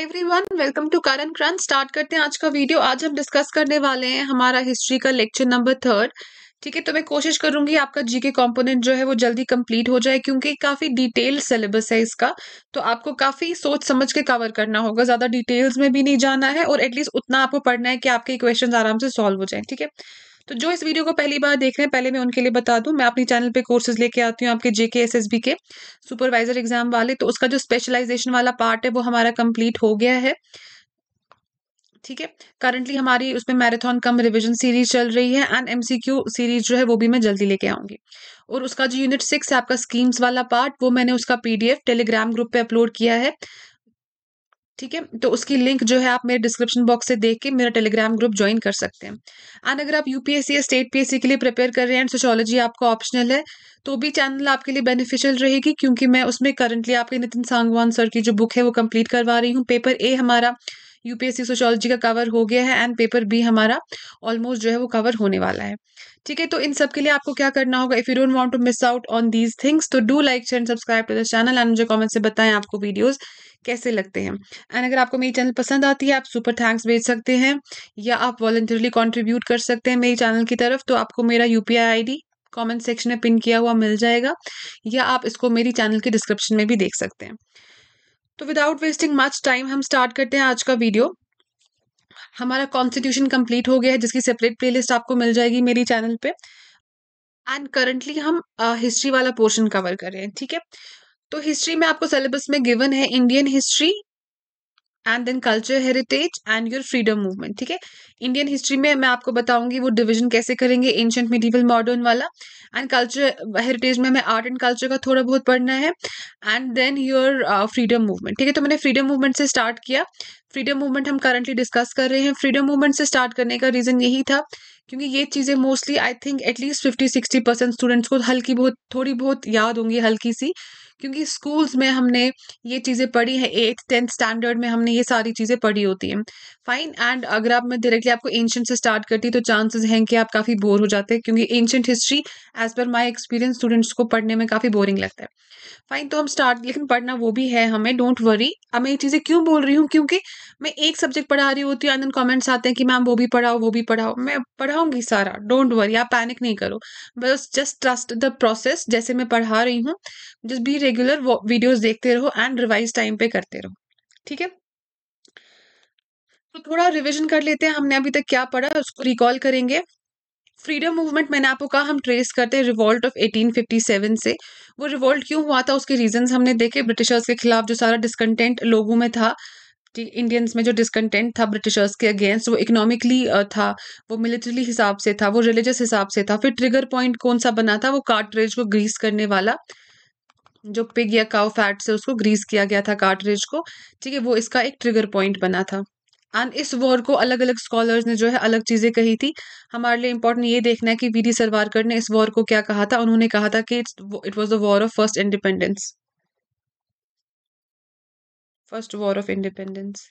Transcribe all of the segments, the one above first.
everyone welcome to Karan crunch start करते हैं आज का वीडियो आज हम डिस्कस करने वाले हैं हमारा हिस्ट्री का लेक्चर नंबर थर्ड ठीक है तो मैं कोशिश करूंगी आपका जीके कंपोनेंट जो है वो जल्दी कंप्लीट हो जाए क्योंकि काफ़ी डिटेल सिलेबस है इसका तो आपको काफ़ी सोच समझ के कवर करना होगा ज़्यादा डिटेल्स में भी नहीं जाना है और एटलीस्ट उतना आपको पढ़ना है कि आपके क्वेश्चन आराम से सॉल्व हो जाए ठीक है तो जो इस वीडियो को पहली बार देख रहे हैं पहले मैं उनके लिए बता दूं मैं अपने चैनल पे कोर्सेज लेके आती हूँ आपके जेके एसएसबी के सुपरवाइजर एग्जाम वाले तो उसका जो स्पेशलाइजेशन वाला पार्ट है वो हमारा कंप्लीट हो गया है ठीक है करंटली हमारी उसमें मैराथन कम रिविजन सीरीज चल रही है एंड एमसीक्यू सीरीज जो है वो भी मैं जल्दी लेके आऊंगी और उसका जो यूनिट सिक्स है आपका स्कीम्स वाला पार्ट वो मैंने उसका पीडीएफ टेलीग्राम ग्रुप पे अपलोड किया है ठीक है तो उसकी लिंक जो है आप मेरे डिस्क्रिप्शन बॉक्स से देख के मेरा टेलीग्राम ग्रुप ज्वाइन कर सकते हैं एंड अगर आप यूपीएससी या स्टेट पीएससी के लिए प्रिपेयर कर रहे हैं एंड सोशोलॉजी आपका ऑप्शनल है तो भी चैनल आपके लिए बेनिफिशियल रहेगी क्योंकि मैं उसमें करंटली आपके नितिन सांगवान सर की जो बुक है वो कंप्लीट करवा रही हूँ पेपर ए हमारा यूपीएससी सोशोलॉजी का कवर हो गया है एंड पेपर बी हमारा ऑलमोस्ट जो है वो कवर होने वाला है ठीक है तो इन सब के लिए आपको क्या करना होगा if you don't want to miss out on these things तो do like share and subscribe to the channel and मुझे कमेंट से बताएं आपको वीडियोस कैसे लगते हैं एंड अगर आपको मेरी चैनल पसंद आती है आप सुपर थैंक्स भेज सकते हैं या आप वॉलेंटियरली कॉन्ट्रीब्यूट कर सकते हैं मेरी चैनल की तरफ तो आपको मेरा यू पी कमेंट सेक्शन में पिन किया हुआ मिल जाएगा या आप इसको मेरी चैनल के डिस्क्रिप्शन में भी देख सकते हैं तो विदाउट वेस्टिंग मच टाइम हम स्टार्ट करते हैं आज का वीडियो हमारा कॉन्स्टिट्यूशन कंप्लीट हो गया है जिसकी सेपरेट प्लेलिस्ट आपको मिल जाएगी मेरी चैनल पे एंड करंटली हम हिस्ट्री uh, वाला पोर्शन कवर कर रहे हैं ठीक है तो हिस्ट्री में आपको सिलेबस में गिवन है Indian history and then culture heritage and your freedom movement ठीक है इंडियन हिस्ट्री में मैं आपको बताऊंगी वो डिवीजन कैसे करेंगे एंशंट मिडिवल मॉडर्न वाला एंड कल्चर हेरिटेज में हमें आर्ट एंड कल्चर का थोड़ा बहुत पढ़ना है and then your freedom movement ठीक है तो मैंने फ्रीडम मूवमेंट से स्टार्ट किया फ्रीडम मूवमेंट हम करंटली डिस्कस कर रहे हैं फ्रीडम मूवमेंट से स्टार्ट करने का रीज़न यही था क्योंकि ये चीज़ें mostly I think at least fifty sixty percent students को हल्की बहुत थोड़ी बहुत याद होंगी हल्की सी क्योंकि स्कूल्स में हमने ये चीज़ें पढ़ी है एट्थ टेंथ स्टैंडर्ड में हमने ये सारी चीज़ें पढ़ी होती हैं फाइन एंड अगर आप मैं डायरेक्टली आपको एंशंट से स्टार्ट करती तो चांसेस हैं कि आप काफ़ी बोर हो जाते हैं क्योंकि ancient history as per my experience students को पढ़ने में काफ़ी बोरिंग लगता है फाइन तो हम स्टार्ट लेकिन पढ़ना वो भी है हमें डोंट वरी अब मैं ये चीज़ें क्यों बोल रही हूँ क्योंकि मैं एक सब्जेक्ट पढ़ा रही होती हूँ एंड देन कॉमेंट्स आते हैं कि मैम वो भी पढ़ाओ वो भी पढ़ाओ मैं पढ़ाऊंगी सारा डोंट वरी आप पैनिक नहीं करो बस जस्ट ट्रस्ट द प्रोसेस जैसे मैं पढ़ा रही हूँ जस्ट बी रेगुलर वीडियोस देखते रहो एंड रिवाइज टाइम पे करते रहो ठीक है तो थोड़ा रिवीजन कर लेते हैं हमने अभी तक क्या पढ़ा उसको रिकॉल करेंगे फ्रीडम मूवमेंट मैंने आपको कहा हम ट्रेस करते हैं रिवॉल्ट ऑफ 1857 से वो रिवॉल्ट क्यों हुआ था उसके रीजंस हमने देखे ब्रिटिशर्स के खिलाफ जो सारा डिस्कंटेंट लोगों में था इंडियंस में जो डिस्कंटेंट था ब्रिटिशर्स के अगेंस्ट वो इकोनॉमिकली था वो मिलिट्री हिसाब से था वो रिलीजियस हिसाब से था फिर ट्रिगर पॉइंट कौन सा बना था वो कार्टरेज को ग्रीस करने वाला जो पिग या काउ फैट से उसको ग्रीस किया गया था कार्टरेज को ठीक है वो इसका एक ट्रिगर पॉइंट बना था एंड इस वॉर को अलग अलग स्कॉलर्स ने जो है अलग चीज़ें कही थी हमारे लिए इंपॉर्टेंट ये देखना है कि वी डी सरवारकर ने इस वॉर को क्या कहा था उन्होंने कहा था कि it was the war of first independence first war of independence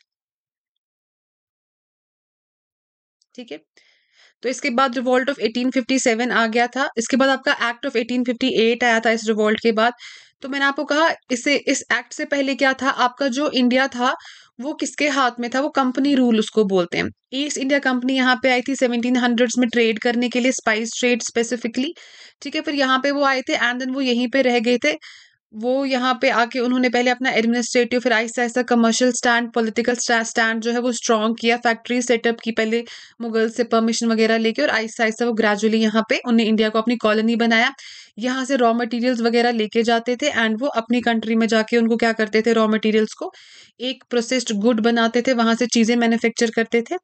ठीक है तो इसके बाद रिवॉल्ट ऑफ 1857 आ गया था इसके बाद आपका एक्ट ऑफ 1858 आया था इस रिवॉल्ट के बाद तो मैंने आपको कहा इसे इस एक्ट से पहले क्या था आपका जो इंडिया था वो किसके हाथ में था वो कंपनी रूल उसको बोलते हैं ईस्ट इंडिया कंपनी यहाँ पे आई थी सेवनटीन हंड्रेड्स में ट्रेड करने के लिए स्पाइस ट्रेड स्पेसिफिकली ठीक है फिर यहाँ पे वो आए थे एंड देन वो यहीं पे रह गए थे वो यहाँ पे आके उन्होंने पहले अपना एडमिनिस्ट्रेटिव फिर आहिस्ता आहिस्ता कमर्शियल स्टैंड पॉलिटिकल स्टैंड जो है वो स्ट्रॉन्ग किया फैक्ट्री सेटअप की पहले मुगल से परमिशन वगैरह लेके और आहिस्ता आहिस्ता वो ग्रेजुअली यहाँ पे उन्होंने इंडिया को अपनी कॉलोनी बनाया यहाँ से रॉ मटेरियल्स वगैरह लेके जाते थे एंड वो अपनी कंट्री में जाके उनको क्या करते थे रॉ मटेरियल्स को एक प्रोसेस्ड गुड बनाते थे वहाँ से चीज़ें मैन्युफैक्चर करते थे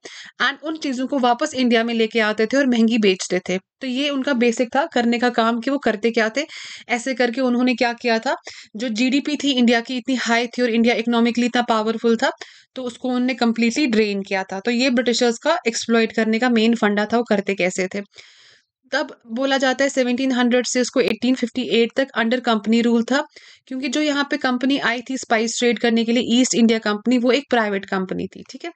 एंड उन चीज़ों को वापस इंडिया में लेके आते थे और महंगी बेचते थे तो ये उनका बेसिक था करने का काम कि वो करते क्या थे ऐसे करके उन्होंने क्या किया था जो जीडीपी थी इंडिया की इतनी हाई थी और इंडिया इकोनॉमिकली इतना पावरफुल था तो उसको उन्होंने कम्प्लीटली ड्रेन किया था तो ये ब्रिटिशर्स का एक्सप्लॉयट करने का मेन फंडा था वो करते कैसे थे तब बोला जाता है 1700 से उसको 1858 तक अंडर कंपनी रूल था क्योंकि जो यहाँ पे कंपनी आई थी स्पाइस ट्रेड करने के लिए ईस्ट इंडिया कंपनी वो एक प्राइवेट कंपनी थी ठीक है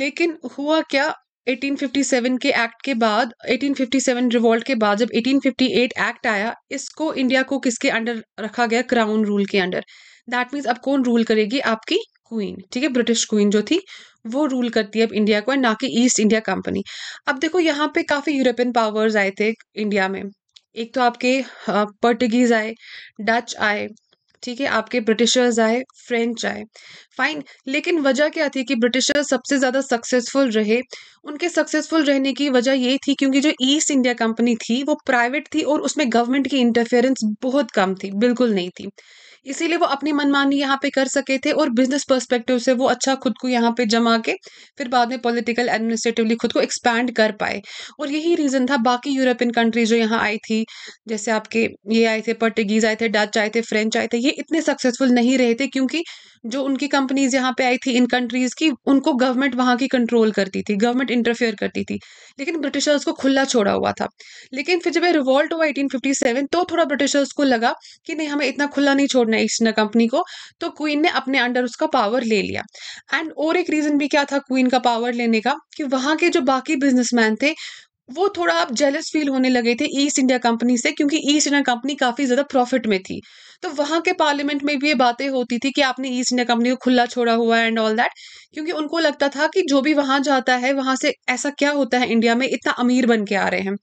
लेकिन हुआ क्या 1857 के एक्ट के बाद 1857 रिवॉल्ट के बाद जब 1858 एक्ट आया इसको इंडिया को किसके अंडर रखा गया क्राउन रूल के अंडर दैट मीन्स अब कौन रूल करेगी आपकी क्वीन ठीक है ब्रिटिश क्वीन जो थी वो रूल करती है अब इंडिया को ना कि ईस्ट इंडिया कंपनी अब देखो यहाँ पे काफ़ी यूरोपियन पावर्स आए थे इंडिया में एक तो आपके पर्टुगीज आए डच आए ठीक है आपके ब्रिटिशर्स आए फ्रेंच आए फाइन लेकिन वजह क्या थी कि ब्रिटिशर्स सबसे ज़्यादा सक्सेसफुल रहे उनके सक्सेसफुल रहने की वजह ये थी क्योंकि जो ईस्ट इंडिया कंपनी थी वो प्राइवेट थी और उसमें गवर्नमेंट की इंटरफेरेंस बहुत कम थी बिल्कुल नहीं थी इसीलिए वो अपनी मनमानी यहाँ पे कर सके थे और बिजनेस पर्सपेक्टिव से वो अच्छा खुद को यहाँ पे जमा के फिर बाद में पॉलिटिकल एडमिनिस्ट्रेटिवली खुद को एक्सपैंड कर पाए और यही रीज़न था बाकी यूरोपियन कंट्रीज जो यहाँ आई थी जैसे आपके ये आए थे पर्टगीज आए थे डच आए थे फ्रेंच आए थे ये इतने सक्सेसफुल नहीं रहे थे क्योंकि जो उनकी कंपनीज यहाँ पे आई थी इन कंट्रीज की उनको गवर्नमेंट वहाँ की कंट्रोल करती थी गवर्नमेंट इंटरफेयर करती थी लेकिन ब्रिटिशर्स को खुला छोड़ा हुआ था लेकिन फिर जब रिवॉल्ट हुआ एटीन तो थोड़ा ब्रिटिशर्स को लगा कि नहीं हमें इतना खुला नहीं छोड़ना ईस्ट इंडिया कंपनी को तो क्वीन ने अपने अंडर उसका पावर ले लिया एंड और एक रीज़न भी क्या था क्वीन का पावर लेने का कि वहाँ के जो बाकी बिजनेसमैन थे वो थोड़ा आप जेलस फील होने लगे थे ईस्ट इंडिया कंपनी से क्योंकि ईस्ट इंडिया कंपनी काफ़ी ज़्यादा प्रॉफिट में थी तो वहां के पार्लियामेंट में भी ये बातें होती थी कि आपने ईस्ट इंडिया कंपनी को खुला छोड़ा हुआ है एंड ऑल दैट क्योंकि उनको लगता था कि जो भी वहां जाता है वहां से ऐसा क्या होता है इंडिया में इतना अमीर बन के आ रहे हैं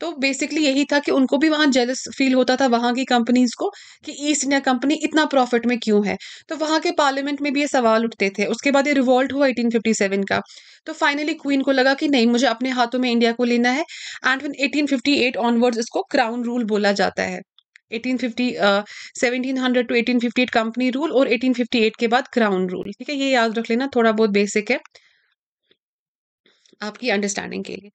तो बेसिकली यही था कि उनको भी वहाँ जेलस फील होता था वहां की कंपनीज को कि ईस्ट इंडिया कंपनी इतना प्रॉफिट में क्यों है तो वहां के पार्लियामेंट में भी ये सवाल उठते थे उसके बाद ये रिवॉल्ट हुआ 1857 का तो फाइनली क्वीन को लगा कि नहीं मुझे अपने हाथों में इंडिया को लेना है एंड फिफ्टी एट ऑनवर्ड्स इसको क्राउन रूल बोला जाता है uh, 1700 1858 कंपनी रूल और 1858 के बाद क्राउन रूल ठीक है ये याद रख लेना थोड़ा बहुत बेसिक है आपकी अंडरस्टैंडिंग के लिए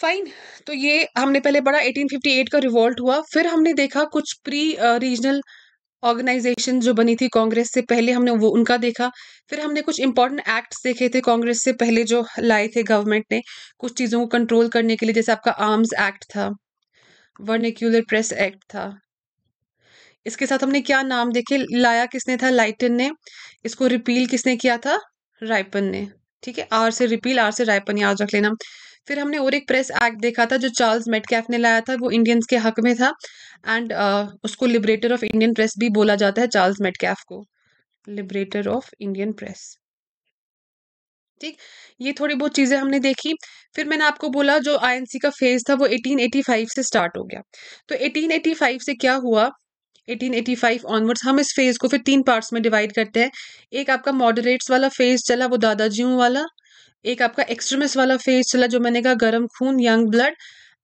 फाइन तो ये हमने पहले पढ़ा 1858 का रिवॉल्ट हुआ फिर हमने देखा कुछ प्री रीजनल ऑर्गेनाइजेशन जो बनी थी कांग्रेस से पहले हमने वो उनका देखा फिर हमने कुछ इंपॉर्टेंट एक्ट्स देखे थे कांग्रेस से पहले जो लाए थे गवर्नमेंट ने कुछ चीज़ों को कंट्रोल करने के लिए जैसे आपका आर्म्स एक्ट था वर्निक्यूलर प्रेस एक्ट था इसके साथ हमने क्या नाम देखे लाया किसने था लाइटन ने इसको रिपील किसने किया था रायपन ने ठीक है आर से रिपील आर से रायपन याद रख लेना फिर हमने और एक प्रेस एक्ट देखा था जो चार्ल्स मेटकैफ ने लाया था वो इंडियंस के हक में था एंड uh, उसको लिबरेटर ऑफ इंडियन प्रेस भी बोला जाता है चार्ल्स मेटकैफ को लिबरेटर ऑफ इंडियन प्रेस ठीक ये थोड़ी बहुत चीज़ें हमने देखी फिर मैंने आपको बोला जो आईएनसी का फेज था वो 1885 से स्टार्ट हो गया तो 1885 से क्या हुआ 1885 ऑनवर्ड्स हम इस फेज को फिर तीन पार्ट्स में डिवाइड करते हैं एक आपका मॉडरेट्स वाला फेज चला वो दादाजी वाला एक आपका एक्सट्रीमिस्ट वाला फेज चला जो मैंने कहा गर्म खून यंग ब्लड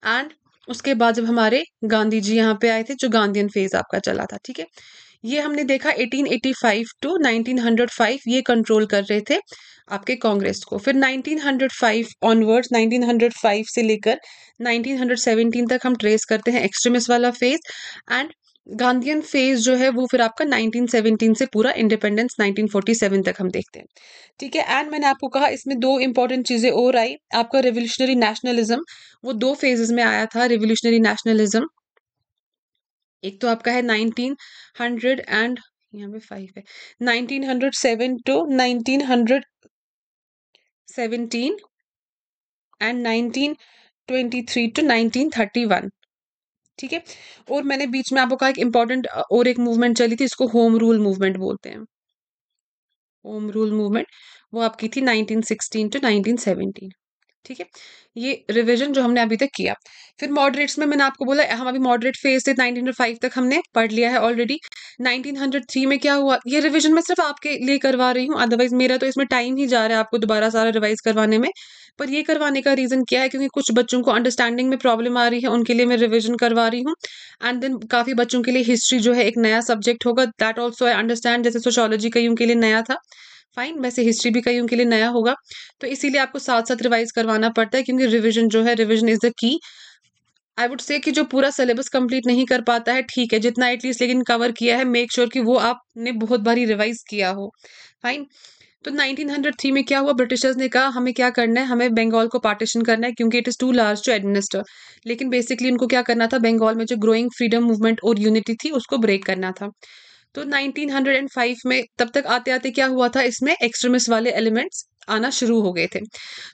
एंड उसके बाद जब हमारे गांधी जी यहाँ पे आए थे जो गांधीन फेज आपका चला था ठीक है ये हमने देखा 1885 टू 1905 ये कंट्रोल कर रहे थे आपके कांग्रेस को फिर 1905 ऑनवर्ड्स 1905 से लेकर 1917 तक हम ट्रेस करते हैं एक्सट्रीमिस्ट वाला फेज एंड गांधीयन फेज जो है वो फिर आपका 1917 से पूरा इंडिपेंडेंस 1947 तक हम देखते हैं ठीक है एंड मैंने आपको कहा इसमें दो इंपॉर्टेंट चीज़ें और आई आपका रिवोल्यूशनरी नेशनलिज्म वो दो फेजेस में आया था रिवोल्यूशनरी नेशनलिज्म एक तो आपका है 1900 एंड यहाँ पे फाइव है 1907 to 1900 seventeen and nineteen twenty three to nineteen thirty one ठीक है और मैंने बीच में आपको कहा एक इंपॉर्टेंट और एक मूवमेंट चली थी इसको होम रूल मूवमेंट बोलते हैं होम रूल मूवमेंट वो आपकी थी nineteen sixteen to nineteen seventeen ठीक है ये रिवीजन जो हमने अभी तक किया फिर मॉडरेट्स में मैंने आपको बोला हम अभी मॉडरेट फेज से 1905 तक हमने पढ़ लिया है ऑलरेडी 1903 में क्या हुआ ये रिवीजन मैं सिर्फ आपके लिए करवा रही हूँ अदरवाइज मेरा तो इसमें टाइम ही जा रहा है आपको दोबारा सारा रिवाइज करवाने में पर ये करवाने का रीज़न क्या है क्योंकि कुछ बच्चों को अंडरस्टैंडिंग में प्रॉब्लम आ रही है उनके लिए मैं रिविजन करवा रही हूँ एंड देन काफ़ी बच्चों के लिए हिस्ट्री जो है एक नया सब्जेक्ट होगा दैट ऑल्सो आई अंडरस्टैंड जैसे सोशोलॉजी कई उनके लिए नया था फाइन वैसे हिस्ट्री भी कई उनके लिए नया होगा तो इसीलिए आपको साथ साथ रिवाइज करवाना पड़ता है क्योंकि रिविजन जो है revision is the key I would say कि जो पूरा सिलेबस कंप्लीट नहीं कर पाता है ठीक है जितना एटलीस्ट लेकिन कवर किया है मेक श्योर sure कि वो आपने बहुत बारी रिवाइज किया हो फाइन तो 1903 में क्या हुआ ब्रिटिशर्स ने कहा हमें क्या करना है हमें बंगाल को पार्टीशन करना है क्योंकि it is too large to administer लेकिन बेसिकली उनको क्या करना था बंगाल में जो ग्रोइंग फ्रीडम मूवमेंट और यूनिटी थी उसको ब्रेक करना था तो 1905 में तब तक आते आते क्या हुआ था इसमें एक्सट्रीमिस्ट वाले एलिमेंट्स आना शुरू हो गए थे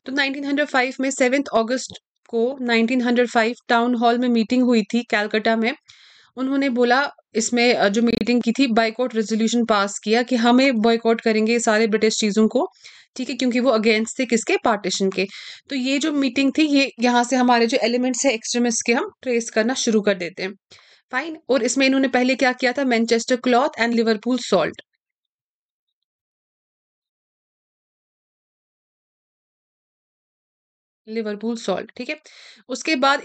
तो 1905 में सेवेंथ अगस्त को 1905 टाउन हॉल में मीटिंग हुई थी कैलकाटा में उन्होंने बोला इसमें जो मीटिंग की थी बाइकआउट रेजोल्यूशन पास किया कि हमें बॉयकआउट करेंगे सारे ब्रिटिश चीज़ों को ठीक है क्योंकि वो अगेंस्ट थे किसके पार्टीशन के तो ये जो मीटिंग थी ये यहाँ से हमारे जो एलिमेंट्स है एक्सट्रीमिस्ट के हम ट्रेस करना शुरू कर देते हैं फाइन और इसमें इन्होंने पहले क्या किया था Manchester cloth and Liverpool salt Liverpool salt ठीक है उसके बाद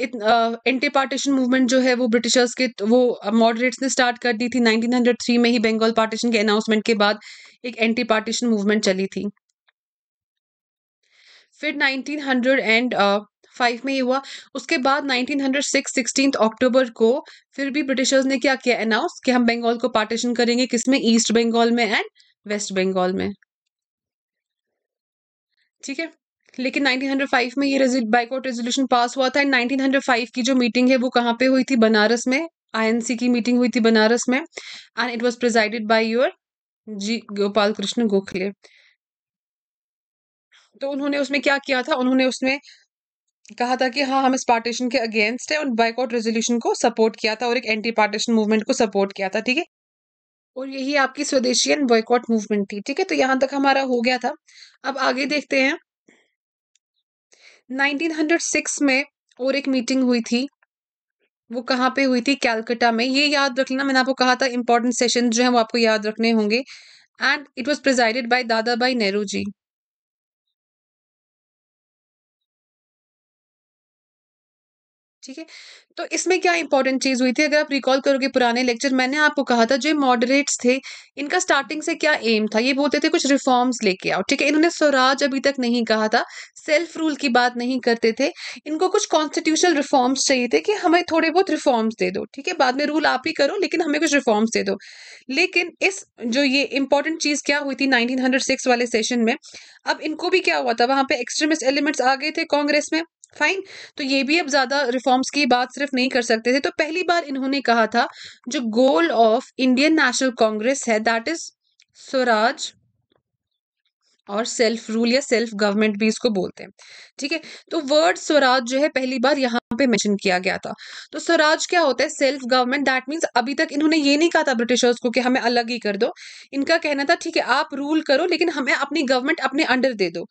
एंटी पार्टीशन मूवमेंट जो है वो ब्रिटिशर्स के वो मॉडरेट्स ने स्टार्ट कर दी थी 1903 में ही बंगाल पार्टीशन के अनाउंसमेंट के बाद एक एंटी पार्टीशन मूवमेंट चली थी फिर 1900 एंड uh, फाइव में ही हुआ उसके बाद nineteen hundred six sixteen October को फिर भी ब्रिटिशर्स ने क्या किया अनाउंस कि हम बंगाल को पार्टीशन करेंगे किसमें ईस्ट बंगाल में एंड वेस्ट बंगाल में ठीक है लेकिन 1905 में ये बाइकआउट रेजोल्यूशन पास हुआ था एंड 1905 की जो मीटिंग है वो कहाँ पे हुई थी बनारस में आईएनसी की मीटिंग हुई थी बनारस में and it was presided by your जी गोपाल कृष्ण गोखले तो उन्होंने उसमें क्या किया था उन्होंने उसमें कहा था कि हाँ हम इस पार्टीशन के अगेंस्ट है और बाइकआउट रेजोल्यूशन को सपोर्ट किया था और एक एंटी पार्टीशन मूवमेंट को सपोर्ट किया था ठीक है और यही आपकी स्वदेशियन बॉयकॉट मूवमेंट थी ठीक है तो यहाँ तक हमारा हो गया था अब आगे देखते हैं 1906 में और एक मीटिंग हुई थी वो कहाँ पे हुई थी कैलकटा में ये याद रख लेना मैंने आपको कहा था इंपॉर्टेंट सेशन जो है वो आपको याद रखने होंगे and it was presided by Dadabhai Nehru जी ठीक है तो इसमें क्या इंपॉर्टेंट चीज़ हुई थी अगर आप रिकॉल करोगे पुराने लेक्चर मैंने आपको कहा था जो मॉडरेट्स थे इनका स्टार्टिंग से क्या एम था ये बोलते थे कुछ रिफॉर्म्स लेके आओ ठीक है इन्होंने स्वराज अभी तक नहीं कहा था सेल्फ रूल की बात नहीं करते थे इनको कुछ कॉन्स्टिट्यूशनल रिफॉर्म्स चाहिए थे कि हमें थोड़े बहुत रिफॉर्म्स दे दो ठीक है बाद में रूल आप ही करो लेकिन हमें कुछ रिफॉर्म्स दे दो लेकिन इस जो ये इंपॉर्टेंट चीज़ क्या हुई थी नाइनटीन वाले सेशन में अब इनको भी क्या हुआ था वहां पे एक्सट्रीमिस्ट एलिमेंट्स आ गए थे कांग्रेस में फाइन तो ये भी अब ज़्यादा रिफॉर्म्स की बात सिर्फ नहीं कर सकते थे तो पहली बार इन्होंने कहा था जो goal of Indian National Congress है दैट इज स्वराज और सेल्फ रूल या सेल्फ गवर्नमेंट भी इसको बोलते हैं ठीक है तो वर्ड स्वराज जो है पहली बार यहाँ पे मेंशन किया गया था तो स्वराज क्या होता है सेल्फ गवर्नमेंट दैट मीन्स अभी तक इन्होंने ये नहीं कहा था ब्रिटिशर्स को कि हमें अलग ही कर दो इनका कहना था ठीक है आप रूल करो लेकिन हमें अपनी गवर्नमेंट अपने अंडर दे दो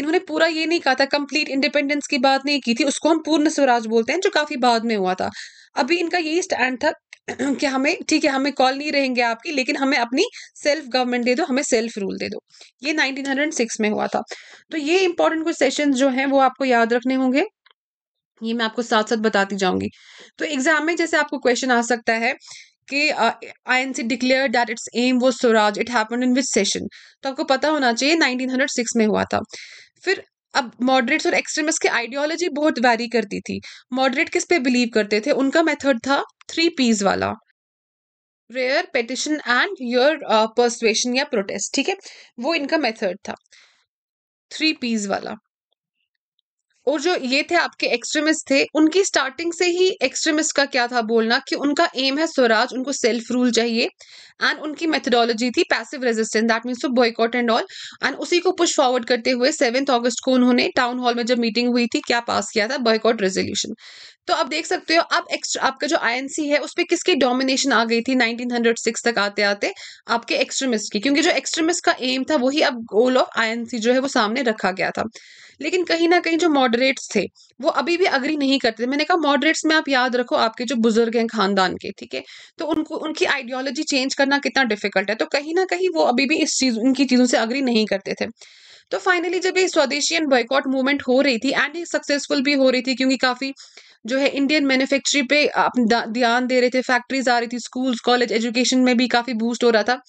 इन्होंने पूरा ये नहीं कहा था कंप्लीट इंडिपेंडेंस की बात नहीं की थी उसको हम पूर्ण स्वराज बोलते हैं जो काफी बाद में हुआ था अभी इनका यही स्टैंड था कि हमें ठीक है हमें कॉल नहीं रहेंगे आपकी लेकिन हमें अपनी सेल्फ गवर्नमेंट दे दो हमें सेल्फ रूल दे दो ये 1906 में हुआ था तो ये इंपॉर्टेंट कुछ सेशंस जो हैं वो आपको याद रखने होंगे ये मैं आपको साथ साथ बताती जाऊंगी तो एग्जाम में जैसे आपको क्वेश्चन आ सकता है कि I N C declare that it's aim वो swaraj it happen in which session तो आपको पता होना चाहिए नाइनटीन oh में हुआ था फिर अब मॉडरेट्स और एक्सट्रीमिस्ट की आइडियोलॉजी बहुत वैरी करती थी मॉडरेट किस पे बिलीव करते थे उनका मेथड था थ्री पीज वाला prayer petition and your persuasion या प्रोटेस्ट ठीक है वो इनका मेथड था थ्री पीज वाला और जो ये थे आपके एक्सट्रीमिस्ट थे उनकी स्टार्टिंग से ही एक्सट्रीमिस्ट का क्या था बोलना कि उनका एम है स्वराज उनको सेल्फ रूल चाहिए एंड उनकी मेथडोलॉजी थी passive resistance that means boycott and all and उसी को पुश फॉरवर्ड करते हुए सेवेंथ ऑगस्ट को उन्होंने टाउन हॉल में जब मीटिंग हुई थी क्या पास किया था बॉयकॉट रेजोल्यूशन तो आप देख सकते हो आप एक्स्ट्रा आपका जो आईएनसी है उस पर किसकी डोमिनेशन आ गई थी 1906 तक आते आते आपके एक्सट्रीमिस्ट की क्योंकि जो एक्सट्रीमिस्ट का एम था वही अब गोल ऑफ आईएनसी जो है वो सामने रखा गया था लेकिन कहीं ना कहीं जो मॉडरेट्स थे वो अभी भी अग्री नहीं करते मैंने कहा मॉडरेट्स में आप याद रखो आपके जो बुजुर्ग हैं खानदान के ठीक है तो उनको उनकी आइडियोलॉजी चेंज करना कितना डिफिकल्ट है तो कहीं ना कहीं वो अभी भी इस चीज उनकी चीज़ों से अग्री नहीं करते थे तो फाइनली जब ये स्वदेशी एंड बॉयकॉट मूवमेंट हो रही थी एंड ये सक्सेसफुल भी हो रही थी क्योंकि काफ़ी जो है इंडियन मैन्युफैक्चरिंग पे ध्यान दे रहे थे फैक्ट्रीज आ रही थी स्कूल्स कॉलेज एजुकेशन में भी काफ़ी बूस्ट हो रहा था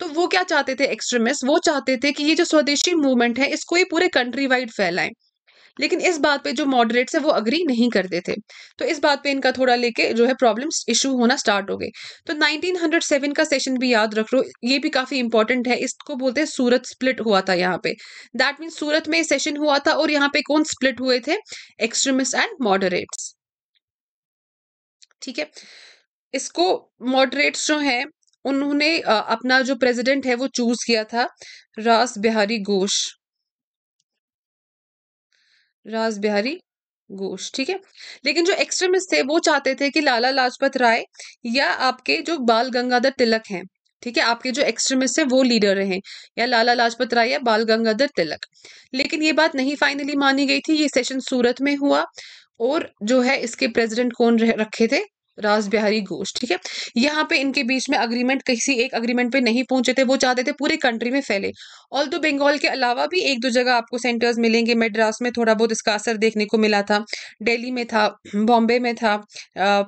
तो वो क्या चाहते थे एक्सट्रीमिस्ट वो चाहते थे कि ये जो स्वदेशी मूवमेंट है इसको ये पूरे कंट्री वाइड फैलाएं लेकिन इस बात पे जो मॉडरेट्स है वो अग्री नहीं करते थे तो इस बात पे इनका थोड़ा लेके जो है प्रॉब्लम इशू होना स्टार्ट हो गई तो 1907 का सेशन भी याद रख लो ये भी काफ़ी इंपॉर्टेंट है इसको बोलते हैं सूरत स्प्लिट हुआ था यहाँ पे दैट मीन्स सूरत में सेशन हुआ था और यहाँ पे कौन स्प्लिट हुए थे एक्सट्रीमिस्ट एंड मॉडरेट्स ठीक है इसको मॉडरेट्स जो है उन्होंने अपना जो प्रेसिडेंट है वो चूज किया था रास बिहारी घोष राज बिहारी घोष ठीक है लेकिन जो एक्सट्रीमिस्ट थे वो चाहते थे कि लाला लाजपत राय या आपके जो बाल गंगाधर तिलक हैं ठीक है आपके जो एक्सट्रीमिस्ट है वो लीडर रहे या लाला लाजपत राय या बाल गंगाधर तिलक लेकिन ये बात नहीं फाइनली मानी गई थी ये सेशन सूरत में हुआ और जो है इसके प्रेसिडेंट कौन रखे थे राज बिहारी घोष ठीक है यहाँ पे इनके बीच में अग्रीमेंट किसी एक अग्रीमेंट पे नहीं पहुंचे थे वो चाहते थे पूरे कंट्री में फैले ऑल तो बंगाल के अलावा भी एक दो जगह आपको सेंटर्स मिलेंगे मेड्रास में थोड़ा बहुत इसका असर देखने को मिला था दिल्ली में था बॉम्बे में था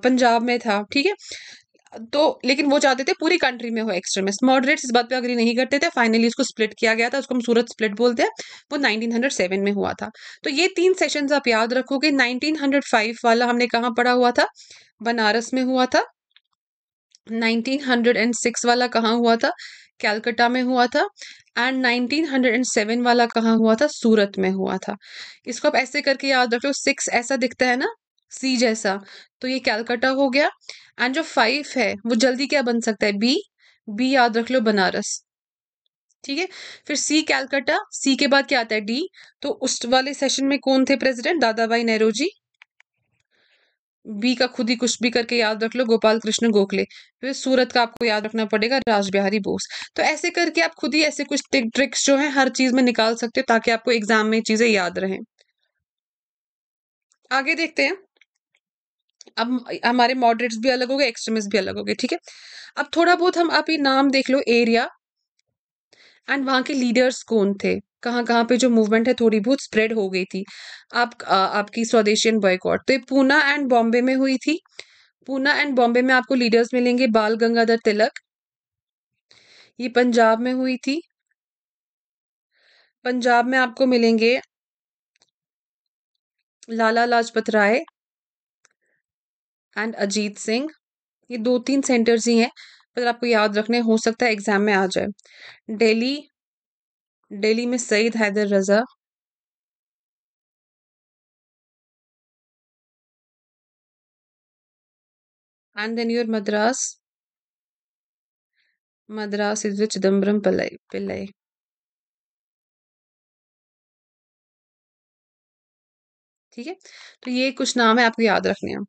पंजाब में था ठीक है तो लेकिन वो चाहते थे पूरी कंट्री में हो एक्सट्रीमिस्ट मॉडरेट्स इस बात पे अग्री नहीं करते थे फाइनली उसको स्प्लिट किया गया था उसको हम सूरत स्प्लिट बोलते हैं वो 1907 में हुआ था तो ये तीन सेशन आप याद रखोगे 1905 वाला हमने कहाँ पढ़ा हुआ था बनारस में हुआ था 1906 वाला कहाँ हुआ था कैलकटा में हुआ था एंड 1907 वाला कहाँ हुआ था सूरत में हुआ था इसको आप ऐसे करके याद रख लो सिक्स ऐसा दिखता है ना सी जैसा तो ये कैलकाटा हो गया एंड जो फाइव है वो जल्दी क्या बन सकता है बी बी याद रख लो बनारस ठीक है फिर सी कैलकाटा सी के बाद क्या आता है डी तो उस वाले सेशन में कौन थे प्रेसिडेंट दादा भाई नेहरू जी बी का खुद ही कुछ भी करके याद रख लो गोपाल कृष्ण गोखले फिर सूरत का आपको याद रखना पड़ेगा राज बिहारी बोस तो ऐसे करके आप खुद ही ऐसे कुछ ट्रिक्स जो है हर चीज में निकाल सकते हो ताकि आपको एग्जाम में चीजें याद रहें आगे देखते हैं अब हमारे मॉडरेट्स भी अलग हो गए एक्सट्रीमिस्ट भी अलग हो गए ठीक है अब थोड़ा बहुत हम आप ये नाम देख लो एरिया एंड वहाँ के लीडर्स कौन थे कहाँ कहाँ पे जो मूवमेंट है थोड़ी बहुत स्प्रेड हो गई थी आप आ, आपकी स्वदेशियन बॉयकॉट तो पूना एंड बॉम्बे में हुई थी पूना एंड बॉम्बे में आपको लीडर्स मिलेंगे बाल गंगाधर तिलक ये पंजाब में हुई थी पंजाब में आपको मिलेंगे लाला लाजपत राय एंड अजीत सिंह ये दो तीन सेंटर्स ही हैं पर आपको याद रखने हो सकता है एग्ज़ाम में आ जाए डेली डेली में Syed Haider Raza and then your Madras Madras is Chidambaram Pillai Pillai ठीक है तो ये कुछ नाम है आपको याद रखने हैं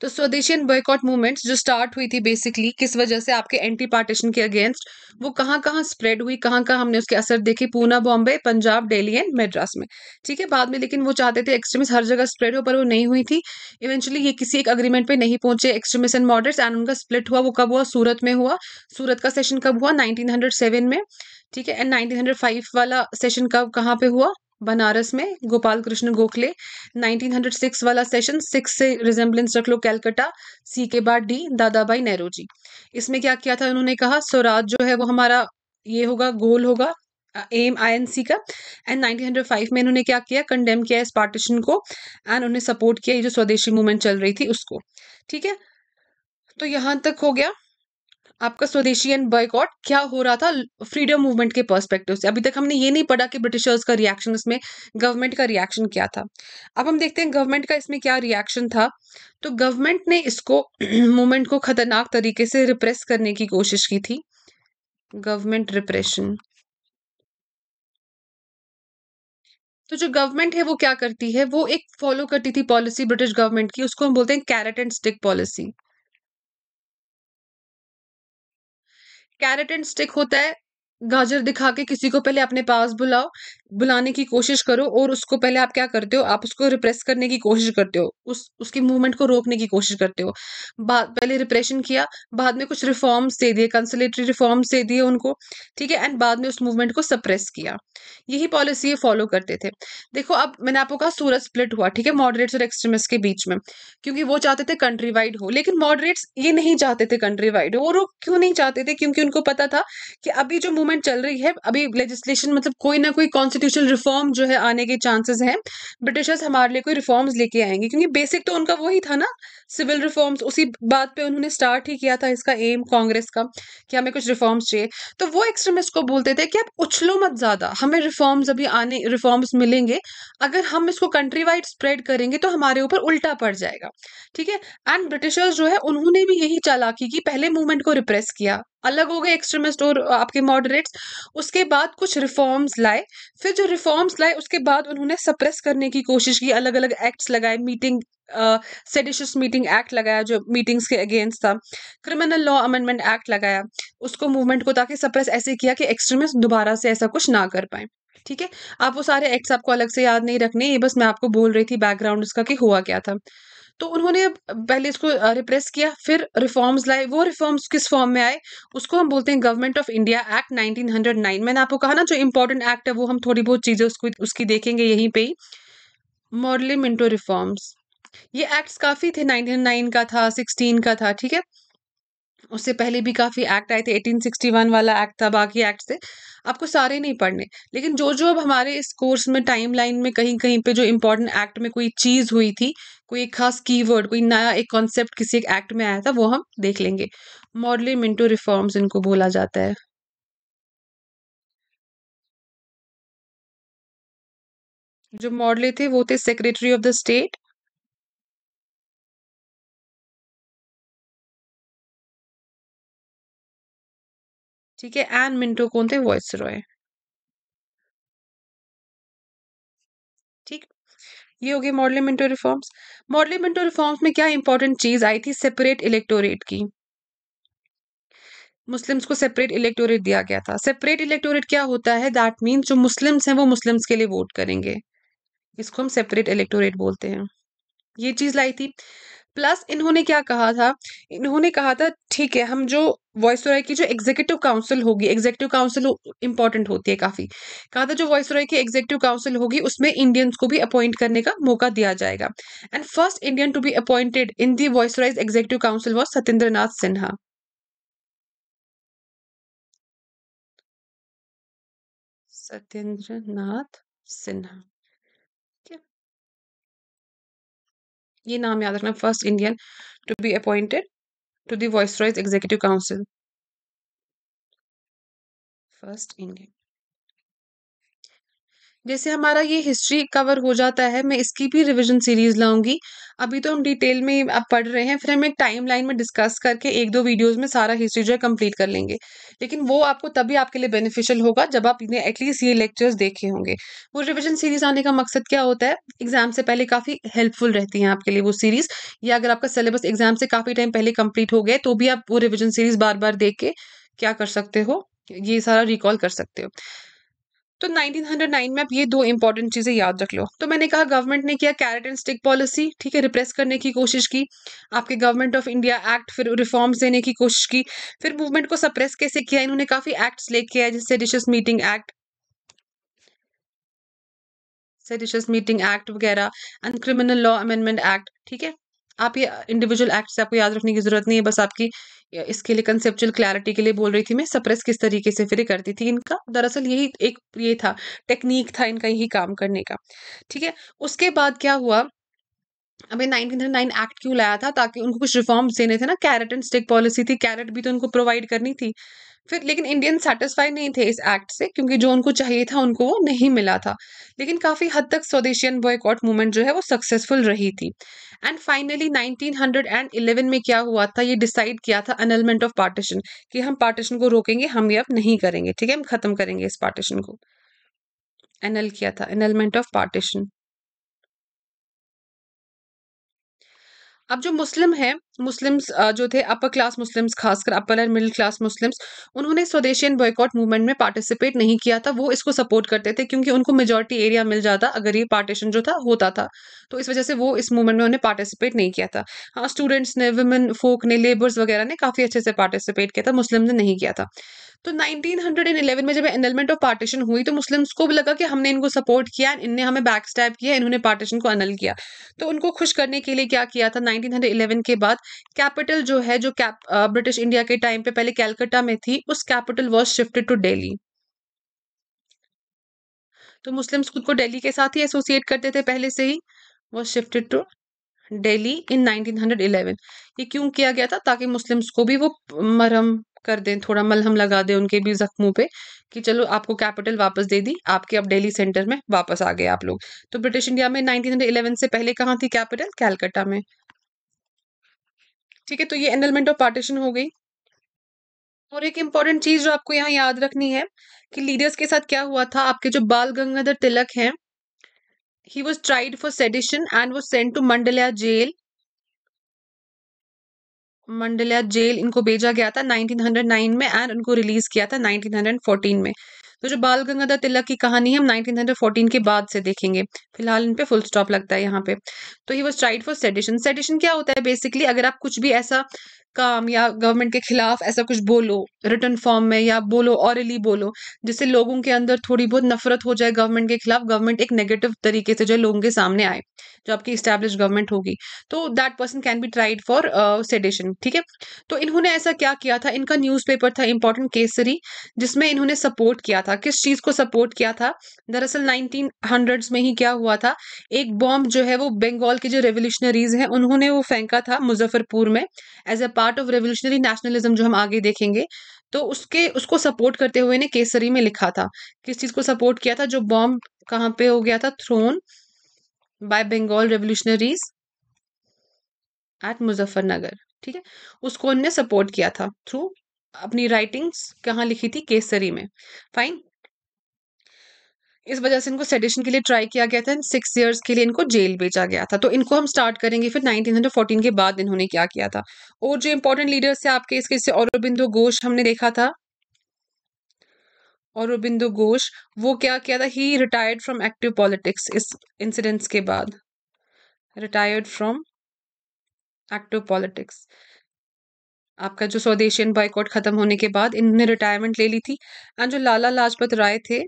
तो स्वदेशी बॉयकॉट मूवमेंट्स जो स्टार्ट हुई थी बेसिकली किस वजह से आपके एंटी पार्टीशन के अगेंस्ट वो कहाँ कहाँ स्प्रेड हुई कहाँ कहाँ हमने उसके असर देखे पूना बॉम्बे पंजाब डेली एंड मेड्रास में ठीक है बाद में लेकिन वो चाहते थे एक्सट्रीमिस्ट हर जगह स्प्रेड हो पर वो नहीं हुई थी इवेंचुअली ये किसी एक अग्रीमेंट पे नहीं पहुंचे एक्सट्रीमिस्ट एंड मॉडर्स एंड उनका स्प्लिट हुआ वो कब हुआ सूरत में हुआ सूरत का सेशन कब हुआ नाइनटीन में ठीक है एंड नाइनटीन वाला सेशन कब कहाँ पे हुआ बनारस में गोपाल कृष्ण गोखले 1906 वाला सेशन सिक्स से रिजेंबलेंस रख लो कैलकटा सी के बाद डी दादा भाई नेहरू जी इसमें क्या किया था उन्होंने कहा स्वराज जो है वो हमारा ये होगा गोल होगा एम आई एन सी का एंड 1905 में इन्होंने क्या किया कंडेम किया इस पार्टीशन को एंड उन्हें सपोर्ट किया ये जो स्वदेशी मूवमेंट चल रही थी उसको ठीक है तो यहाँ तक हो गया आपका स्वदेशियन बॉयकॉट क्या हो रहा था फ्रीडम मूवमेंट के पर्सपेक्टिव से अभी तक हमने ये नहीं पढ़ा कि ब्रिटिशर्स का रिएक्शन इसमें गवर्नमेंट का रिएक्शन क्या था अब हम देखते हैं गवर्नमेंट का इसमें क्या रिएक्शन था तो गवर्नमेंट ने इसको मूवमेंट को खतरनाक तरीके से रिप्रेस करने की कोशिश की थी गवर्नमेंट रिप्रेशन तो जो गवर्नमेंट है वो क्या करती है वो एक फॉलो करती थी पॉलिसी ब्रिटिश गवर्नमेंट की उसको हम बोलते हैं carrot and stick policy carrot and stick होता है गाजर दिखा के किसी को पहले अपने पास बुलाओ बुलाने की कोशिश करो और उसको पहले आप क्या करते हो आप उसको रिप्रेस करने की कोशिश करते हो उस उसकी मूवमेंट को रोकने की कोशिश करते हो बाद पहले रिप्रेशन किया बाद में कुछ रिफॉर्म्स दे दिए कंसलेटरी रिफॉर्म्स दे दिए उनको ठीक है एंड बाद में उस मूवमेंट को सप्रेस किया यही पॉलिसी ये फॉलो करते थे देखो अब मैंने आपको कहा सूरत स्प्लिट हुआ ठीक है मॉडरेट्स और एक्सट्रीमिस्ट के बीच में क्योंकि वो चाहते थे कंट्री वाइड हो लेकिन मॉडरेट्स ये नहीं चाहते थे कंट्री वाइड हो और वो क्यों नहीं चाहते थे क्योंकि उनको पता था कि अभी जो मूवमेंट चल रही है अभी लेजिस्लेशन मतलब कोई ना कोई कॉन्स कॉन्स्टिट्यूशनल रिफॉर्म जो है आने के चांसेस हैं ब्रिटिशर्स हमारे लिए कोई रिफॉर्म्स लेके आएंगे क्योंकि बेसिक तो उनका वही था ना सिविल रिफॉर्म्स उसी बात पे उन्होंने स्टार्ट ही किया था इसका एम कांग्रेस का कि हमें कुछ रिफॉर्म्स चाहिए तो वो एक्सट्रीमिस्ट को बोलते थे कि आप उछलो मत ज़्यादा हमें रिफॉर्म्स अभी आने रिफॉर्म्स मिलेंगे अगर हम इसको कंट्री वाइड स्प्रेड करेंगे तो हमारे ऊपर उल्टा पड़ जाएगा ठीक है एंड ब्रिटिशर्स जो है उन्होंने भी यही चालाकी की पहले मूवमेंट को रिप्रेस किया अलग हो गए एक्सट्रीमिस्ट और आपके मॉडरेट्स उसके बाद कुछ रिफॉर्म्स लाए फिर जो रिफॉर्म्स लाए उसके बाद उन्होंने सप्रेस करने की कोशिश की अलग अलग एक्ट्स लगाए मीटिंग सेडिशस मीटिंग एक्ट लगाया जो मीटिंग्स के अगेंस्ट था क्रिमिनल लॉ अमेंडमेंट एक्ट लगाया उसको मूवमेंट को ताकि सप्रेस ऐसे किया कि एक्सट्रीमिस्ट दोबारा से ऐसा कुछ ना कर पाए ठीक है आप वो सारे एक्ट्स आपको अलग से याद नहीं रखने ये बस मैं आपको बोल रही थी बैकग्राउंड उसका कि हुआ क्या था तो उन्होंने पहले इसको रिप्रेस किया फिर रिफॉर्म्स लाए वो रिफॉर्म्स किस फॉर्म में आए उसको हम बोलते हैं गवर्नमेंट ऑफ इंडिया एक्ट 1909 मैंने आपको कहा ना जो इंपॉर्टेंट एक्ट है वो हम थोड़ी बहुत चीज़ें उसको उसकी देखेंगे यहीं पे ही इंटो रिफॉर्म्स ये एक्ट्स काफ़ी थे 1909 का था 16 का था ठीक है उससे पहले भी काफ़ी एक्ट आए थे 1861 वाला एक्ट था बाकी एक्ट थे आपको सारे नहीं पढ़ने लेकिन जो जो अब हमारे इस कोर्स में टाइम लाइन में कहीं कहीं पे जो इम्पोर्टेंट एक्ट में कोई चीज़ हुई थी कोई एक खास कीवर्ड कोई नया एक कॉन्सेप्ट किसी एक एक्ट में आया था वो हम देख लेंगे मॉडल मिंटो रिफॉर्म्स इनको बोला जाता है जो मॉडले थे वो थे सेक्रेटरी ऑफ द स्टेट ठीक है एन मिंटो कौन थे वॉइस रॉय ठीक ये हो गए Morley Minto reforms Morley Minto reforms में क्या इंपॉर्टेंट चीज आई थी सेपरेट इलेक्टोरेट की मुस्लिम्स को सेपरेट इलेक्टोरेट दिया गया था सेपरेट इलेक्टोरेट क्या होता है दैट मीन्स जो मुस्लिम्स हैं वो मुस्लिम्स के लिए वोट करेंगे इसको हम सेपरेट इलेक्टोरेट बोलते हैं ये चीज लाई थी प्लस इन्होंने क्या कहा था इन्होंने कहा था ठीक है हम जो वॉइस रॉय की जो एग्जीक्यूटिव काउंसिल होगी एग्जीक्यूटिव काउंसिल इंपॉर्टेंट होती है काफी कहा था जो वॉइस रॉय की एग्जीक्यूटिव काउंसिल होगी उसमें इंडियंस को भी अपॉइंट करने का मौका दिया जाएगा and first Indian to be appointed in the viceroy executive council was Satyendra Nath Sinha Satyendra Nath Sinha ये नाम याद रखना first Indian to be appointed to the vice executive council first Indian जैसे हमारा ये हिस्ट्री कवर हो जाता है मैं इसकी भी रिवीजन सीरीज लाऊंगी अभी तो हम डिटेल में अब पढ़ रहे हैं फिर हम एक टाइम लाइन में डिस्कस करके एक दो वीडियोस में सारा हिस्ट्री जो है कंप्लीट कर लेंगे लेकिन वो आपको तभी आपके लिए बेनिफिशियल होगा जब आप इन्हें एटलीस्ट ये लेक्चर्स देखे होंगे वो रिविजन सीरीज आने का मकसद क्या होता है एग्जाम से पहले काफ़ी हेल्पफुल रहती है आपके लिए वो सीरीज़ या अगर आपका सिलेबस एग्जाम से काफ़ी टाइम पहले कंप्लीट हो गया तो भी आप वो रिविजन सीरीज़ बार बार देख के क्या कर सकते हो ये सारा रिकॉल कर सकते हो तो 1909 में आप ये दो इंपॉर्टेंट चीज़ें याद रख लो तो मैंने कहा गवर्नमेंट ने किया कैरेट एंड स्टिक पॉलिसी ठीक है रिप्रेस करने की कोशिश की आपके गवर्नमेंट ऑफ इंडिया एक्ट फिर रिफॉर्म्स देने की कोशिश की फिर मूवमेंट को सप्रेस कैसे किया इन्होंने काफ़ी एक्ट्स लेके आए जैसे seditious meeting act seditious meeting act वगैरह and criminal law amendment act ठीक है आप ये इंडिविजुअल एक्ट से आपको याद रखने की जरूरत नहीं है बस आपकी इसके लिए कंसेप्चुअल क्लैरिटी के लिए बोल रही थी मैं सप्रेस किस तरीके से फिर करती थी इनका दरअसल यही एक ये था टेक्निक था इनका यही काम करने का ठीक है उसके बाद क्या हुआ अभी नाइनटीन नाइन एक्ट क्यों लाया था ताकि उनको कुछ रिफॉर्म्स देने थे ना कैरेट एंड स्टिक पॉलिसी थी कैरेट भी तो उनको प्रोवाइड करनी थी फिर लेकिन इंडियन सेटिस्फाई नहीं थे इस एक्ट से क्योंकि जो उनको चाहिए था उनको वो नहीं मिला था लेकिन काफ़ी हद तक स्वदेशियन बॉयकॉट मूवमेंट जो है वो सक्सेसफुल रही थी एंड फाइनली 1911 में क्या हुआ था ये डिसाइड किया था अनलमेंट ऑफ पार्टीशन कि हम पार्टीशन को रोकेंगे हम ये अब नहीं करेंगे ठीक है हम ख़त्म करेंगे इस पार्टीशन को एनल किया था एनलमेंट ऑफ पार्टीशन अब जो मुस्लिम हैं मुस्लिम्स जो थे अपर क्लास मुस्लिम्स खासकर upper and middle class Muslims उन्होंने स्वदेशियन बॉयकॉट मूवमेंट में पार्टिसिपेट नहीं किया था वो इसको सपोर्ट करते थे क्योंकि उनको मेजोरिटी एरिया मिल जाता अगर ये पार्टीशन जो था होता था तो इस वजह से वो इस मूवमेंट में उन्हें पार्टिसिपेट नहीं किया था हाँ स्टूडेंट्स ने वुमेन फोक ने लेबर्स वगैरह ने काफ़ी अच्छे से पार्टिसिपेट किया था मुस्लिम ने नहीं किया था तो 1911 में जब एनलमेंट ऑफ पार्टीशन हुई तो मुस्लिम्स को भी लगा कि हमने इनको सपोर्ट किया इनने हमें बैक स्टैप किया इन्होंने पार्टीशन को अनल किया तो उनको खुश करने के लिए क्या किया था 1911 के बाद कैपिटल जो है जो कैप ब्रिटिश इंडिया के टाइम पे पहले कैलकटा में थी उस capital was shifted to Delhi तो मुस्लिम्स खुद को डेली के साथ ही एसोसिएट करते थे पहले से ही वो शिफ्टेड टू डेली इन 1911 ये क्यों किया गया था ताकि मुस्लिम्स को भी वो मरम कर दें थोड़ा मलहम लगा दें उनके भी जख्मों पे कि चलो आपको कैपिटल वापस दे दी आपके अब डेली सेंटर में वापस आ गए आप लोग तो ब्रिटिश इंडिया में नाइनटीन से पहले कहाँ थी कैपिटल कैलकटा में ठीक है तो ये एनलमेंट ऑफ पार्टीशन हो गई और एक इम्पॉर्टेंट चीज जो आपको यहाँ याद रखनी है कि लीडर्स के साथ क्या हुआ था आपके जो बाल गंगाधर तिलक हैं he was tried for sedition and was sent to Mandalay jail Mandalay jail इनको भेजा गया था 1909 में एंड उनको रिलीज किया था 1914 में तो जो बाल गंगाधर तिलक की कहानी है हम 1914 के बाद से देखेंगे फिलहाल इन पे फुल स्टॉप लगता है यहाँ पे तो he was tried for sedition sedition क्या होता है बेसिकली अगर आप कुछ भी ऐसा काम या गवर्नमेंट के खिलाफ ऐसा कुछ बोलो रिटर्न फॉर्म में या बोलो और बोलो जिससे लोगों के अंदर थोड़ी बहुत नफरत हो जाए गवर्नमेंट के खिलाफ गवर्नमेंट एक नेगेटिव तरीके से जो लोगों के सामने आए जो आपकी इस्टेब्लिश गवर्नमेंट होगी तो that person can be tried for sedition ठीक है तो इन्होंने ऐसा क्या किया था इनका न्यूज़पेपर था इंपॉर्टेंट केसरी जिसमें इन्होंने सपोर्ट किया था किस चीज़ को सपोर्ट किया था दरअसल नाइनटीन में ही क्या हुआ था एक बॉम्ब जो है वो बंगाल के जो रेवोल्यूशनरीज हैं उन्होंने वो फेंका था मुजफ्फरपुर में as a part of revolutionary nationalism जो हम आगे देखेंगे तो उसके उसको सपोर्ट करते हुए ने केसरी में लिखा था किस चीज को सपोर्ट किया था जो बॉम्ब कहाँ पे हो गया था thrown by Bengal revolutionaries at Muzaffarnagar ठीक है उसको उनने सपोर्ट किया था थ्रू अपनी राइटिंग्स कहाँ लिखी थी केसरी में फाइन इस वजह से इनको सेडिशन के लिए ट्राई किया गया था सिक्स ईयर्स के लिए इनको जेल भेजा गया था तो इनको हम स्टार्ट करेंगे फिर 1914 के बाद इन्होंने क्या किया था और जो इंपॉर्टेंट लीडर्स थे आपके इसके जैसे औरबिंदो घोष हमने देखा था औरबिंदो घोष वो क्या किया था he retired from active politics इस इंसिडेंट्स के बाद रिटायर्ड फ्रॉम एक्टिव पॉलिटिक्स आपका जो स्वदेशियन बॉयकॉट खत्म होने के बाद इन्होंने रिटायरमेंट ले ली थी एंड जो लाला लाजपत राय थे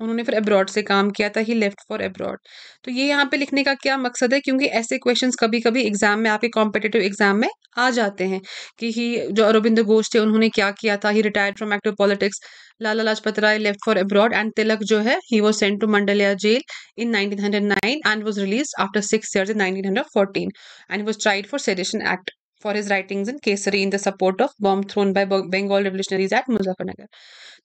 उन्होंने फिर अब्रॉड से काम किया था ही लेफ्ट फॉर अब्रॉड तो ये यहाँ पे लिखने का क्या मकसद है क्योंकि ऐसे क्वेश्चंस कभी कभी एग्जाम में आपके कॉम्पिटेटिव एग्जाम में आ जाते हैं कि ही जो अरविंद घोष थे उन्होंने क्या किया था he retired from active politics Lala Lajpat Rai left for abroad and Tilak जो है he was sent to Mandalay jail in nineteen nine and was release after six years in fourteen and was tried for sedition act for his writings in Kesari in the support of bomb thrown by Bengal revolutionaries at Muzaffarnagar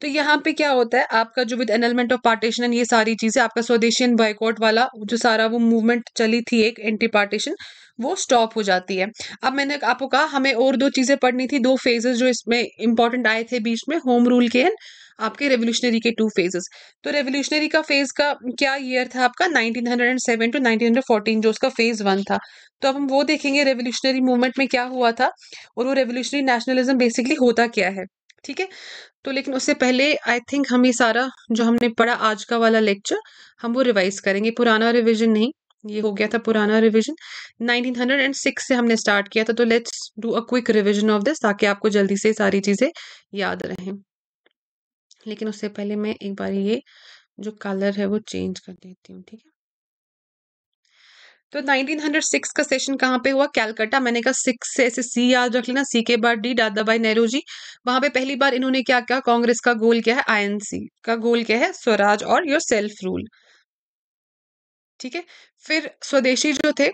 तो यहाँ पे क्या होता है आपका जो with annulment of partition and ये सारी चीजें आपका स्वदेशियन बॉयकॉट वाला जो सारा वो मूवमेंट चली थी एक एंटी पार्टीशन वो स्टॉप हो जाती है अब मैंने आपको कहा हमें और दो चीजें पढ़नी थी दो फेजेस जो इसमें इंपॉर्टेंट आए थे बीच में होम रूल के एंड आपके रेवोल्यूशनरी के टू फेजेस तो रेवोल्यूशनरी का फेज का क्या ईयर था आपका 1907 टू 1914 जो उसका फेज वन था तो अब हम वो देखेंगे रेवोल्यूशनरी मूवमेंट में क्या हुआ था और वो रेवोल्यूशनरी नेशनलिज्म बेसिकली होता क्या है ठीक है तो लेकिन उससे पहले आई थिंक हम ये सारा जो हमने पढ़ा आज का वाला लेक्चर हम वो रिवाइज करेंगे पुराना रिविजन नहीं ये हो गया था पुराना रिवीजन 1906 से हमने स्टार्ट किया था तो let's do a quick revision of this ताकि आपको जल्दी से सारी चीज़ें याद रहें लेकिन उससे पहले मैं एक बार ये जो कलर है वो चेंज कर देती हूँ ठीक है तो 1906 का सेशन कहाँ पे हुआ कैलकाटा मैंने कहा सिक्स से ऐसे सी याद रख लेना सी के बाद डी दादा भाई नेहरू जी वहां पे पहली बार इन्होंने क्या कहा कांग्रेस का गोल क्या है आईएनसी का गोल क्या है स्वराज और योर सेल्फ रूल ठीक है फिर स्वदेशी जो थे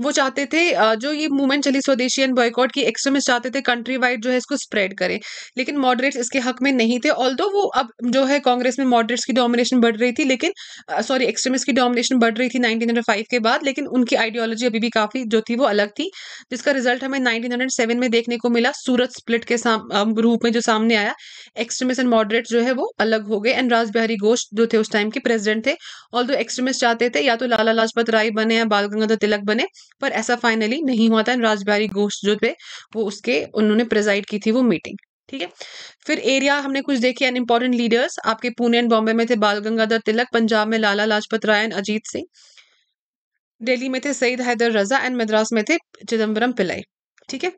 वो चाहते थे जो ये मूवमेंट चली स्वदेशी एंड बॉयकॉट की एक्सट्रीमिस्ट चाहते थे कंट्री वाइड जो है इसको स्प्रेड करें लेकिन मॉडरेट्स इसके हक में नहीं थे ऑल वो अब जो है कांग्रेस में मॉडरेट्स की डोमिनेशन बढ़ रही थी लेकिन सॉरी एक्सट्रीमिस्ट की डोमिनेशन बढ़ रही थी नाइनटीन oh के बाद लेकिन उनकी आइडियोलॉजी अभी भी काफ़ी जो थी वो अलग थी जिसका रिजल्ट हमें नाइनटीन oh में देखने को मिला सूरत स्प्लिट के रूप में जो सामने आया एक्सट्रीमिस्ट एंड मॉडरेट जो है वो अलग हो गए एंड राज बिहारी घोष जो थे उस टाइम के प्रेसिडेंट थे ऑल एक्सट्रीमिस्ट चाहते थे या तो लाला लाजपत राय बने या बाल गंगाधर तिलक बने पर ऐसा फाइनली नहीं हुआ था राजबारी घोष जो थे वो उसके उन्होंने प्रेजाइड की थी वो मीटिंग ठीक है फिर एरिया हमने कुछ देखे एन इंपॉर्टेंट लीडर्स आपके पुणे एंड बॉम्बे में थे बाल गंगाधर तिलक पंजाब में लाला लाजपत राय एंड अजीत सिंह दिल्ली में थे सईद हैदर रजा एंड मद्रास में थे चिदम्बरम पिलाई ठीक है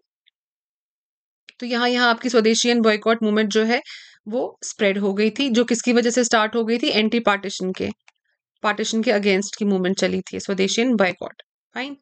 तो यहाँ यहाँ आपकी स्वदेशी एंड बॉयकॉट मूवमेंट जो है वो स्प्रेड हो गई थी जो किसकी वजह से स्टार्ट हो गई थी एंटी पार्टीशन के पार्टीशन के अगेंस्ट की मूवमेंट चली थी स्वदेशी एंड बॉयकॉट Fine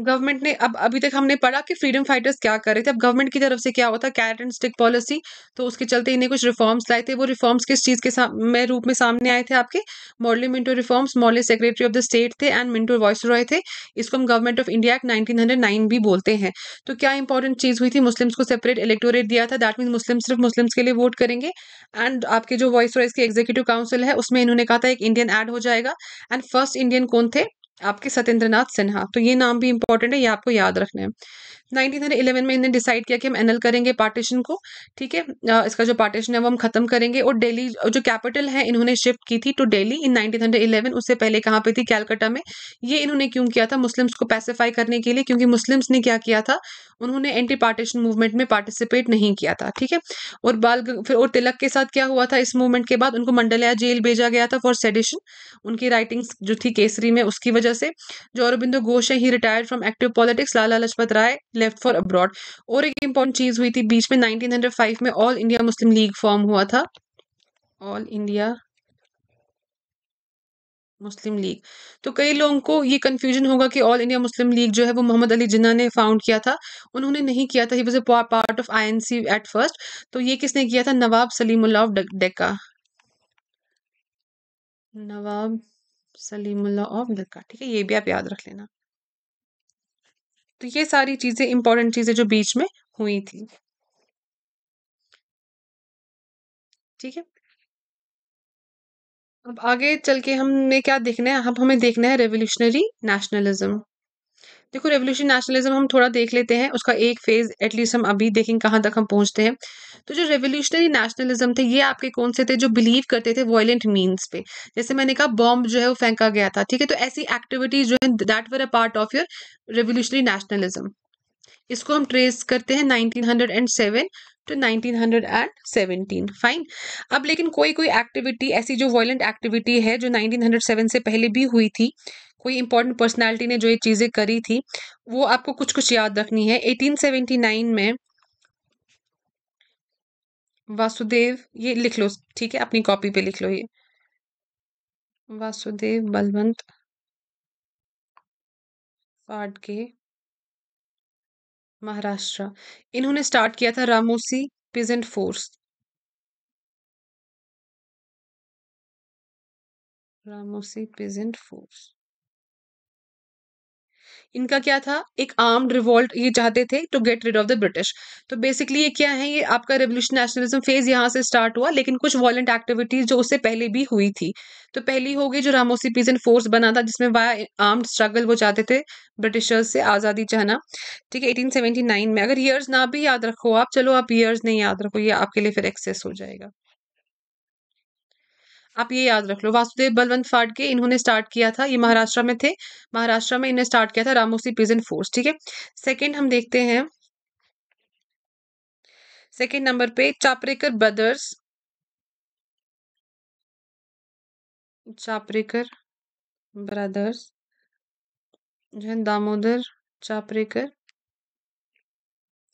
गवर्नमेंट ने अब अभी तक हमने पढ़ा कि फ्रीडम फाइटर्स क्या कर रहे थे अब गवर्नमेंट की तरफ से क्या हुआ था कैट एंड स्टिक पॉलिसी तो उसके चलते इन्हें कुछ रिफॉर्म्स लाए थे वो रिफॉर्म्स किस चीज़ के में रूप में सामने आए थे आपके Morley Minto reforms Morley secretary of the state थे एंड मिंटो वॉइस रॉय थे इसको हम government of India act nineteen भी बोलते हैं तो क्या इंपॉर्टेंट चीज़ हुई थी मुस्लिम्स को सेपरेट इलेक्टोरेट दिया था दैट मीन मुस्लिम सिर्फ मुस्लिम्स के लिए वोट करेंगे एंड आपके जो वॉइस रॉयस के एग्जीक्यूटिव काउंसिल है उसमें इन्होंने कहा था एक इंडियन एड हो जाएगा एंड फर्स्ट इंडियन कौन थे आपके सत्येंद्र सिन्हा तो ये नाम भी इंपॉर्टेंट है ये आपको याद रखना है 1911 में इन्हें डिसाइड किया कि हम एनल करेंगे पार्टीशन को ठीक है इसका जो पार्टीशन है वो हम खत्म करेंगे और डेली जो कैपिटल है इन्होंने शिफ्ट की थी टू डेली इन 1911 उससे पहले कहाँ पे थी कैलकाटा में ये इन्होंने क्यों किया था मुस्लिम्स को पैसिफाई करने के लिए क्योंकि मुस्लिम्स ने क्या किया था उन्होंने एंटी पार्टीशन मूवमेंट में पार्टिसिपेट नहीं किया था ठीक है और बाल फिर और तिलक के साथ क्या हुआ था इस मूवमेंट के बाद उनको मंडलिया जेल भेजा गया था फॉर सेडिशन उनकी राइटिंग्स जो थी केसरी में उसकी वजह से जो अरबिंदो घोष है he retired from active politics Lala Lajpat Rai left for abroad और एक इम्पॉर्टेंट चीज़ हुई थी बीच में 1905 में All India Muslim League form हुआ था ऑल इंडिया मुस्लिम लीग तो कई लोगों को ये कन्फ्यूजन होगा कि ऑल इंडिया मुस्लिम लीग जो है वो मोहम्मद अली जिन्ना ने फाउंड किया था उन्होंने नहीं किया था he was a part of I at first तो ये किसने किया था नवाब सलीमुल्ला ऑफ डेका नवाब सलीमुल्ला ऑफ डेका ठीक है ये भी आप याद रख लेना तो ये सारी चीज़ें इंपॉर्टेंट चीज़ें जो बीच में हुई थी ठीक है अब आगे चल के हमने क्या देखना है अब हमें देखना है रेवोल्यूशनरी नेशनलिज्म देखो रेवोल्यूशन नेशनलिज्म हम थोड़ा देख लेते हैं उसका एक फेज एटलीस्ट हम अभी देखेंगे कहाँ तक हम पहुंचते हैं तो जो रेवोल्यूशनरी नेशनलिज्म थे ये आपके कौन से थे जो बिलीव करते थे वॉयलेंट मीन्स पे जैसे मैंने कहा बॉम्ब जो है वो फेंका गया था ठीक है तो ऐसी एक्टिविटीज जो है that were a part of your revolutionary nationalism इसको हम ट्रेस करते हैं 1907 टू 1917 फाइन अब लेकिन कोई कोई एक्टिविटी ऐसी जो वॉयलेंट एक्टिविटी है जो 1907 से पहले भी हुई थी कोई इंपॉर्टेंट पर्सनालिटी ने जो ये चीज़ें करी थी वो आपको कुछ कुछ याद रखनी है 1879 में वासुदेव ये लिख लो ठीक है अपनी कॉपी पे लिख लो ये वासुदेव बलवंत फाड़के महाराष्ट्र इन्होंने स्टार्ट किया था Ramosi peasant force Ramosi peasant force इनका क्या था एक आर्म्ड रिवॉल्ट ये चाहते थे to get rid of the British तो बेसिकली ये क्या है ये आपका रेवोल्यूशन नेशनलिज्म फेज यहाँ से स्टार्ट हुआ लेकिन कुछ वॉलेंट एक्टिविटीज जो उससे पहले भी हुई थी तो पहली होगी जो रामोसी पीजन फोर्स बना था जिसमें वाया आर्म्ड स्ट्रगल वो चाहते थे ब्रिटिशर्स से आज़ादी चाहना ठीक है एटीन में अगर ईयर्स ना भी याद रखो आप चलो आप ईयर्स नहीं याद रखो ये आपके लिए फिर एक्सेस हो जाएगा आप ये याद रख लो वासुदेव बलवंत फाटके इन्होंने स्टार्ट किया था ये महाराष्ट्र में थे महाराष्ट्र में इन्हें स्टार्ट किया था रामोसी पीजन फोर्स ठीक है सेकेंड हम देखते हैं सेकेंड नंबर पे चापरेकर ब्रदर्स चापरेकर ब्रदर्स जो है दामोदर चापरेकर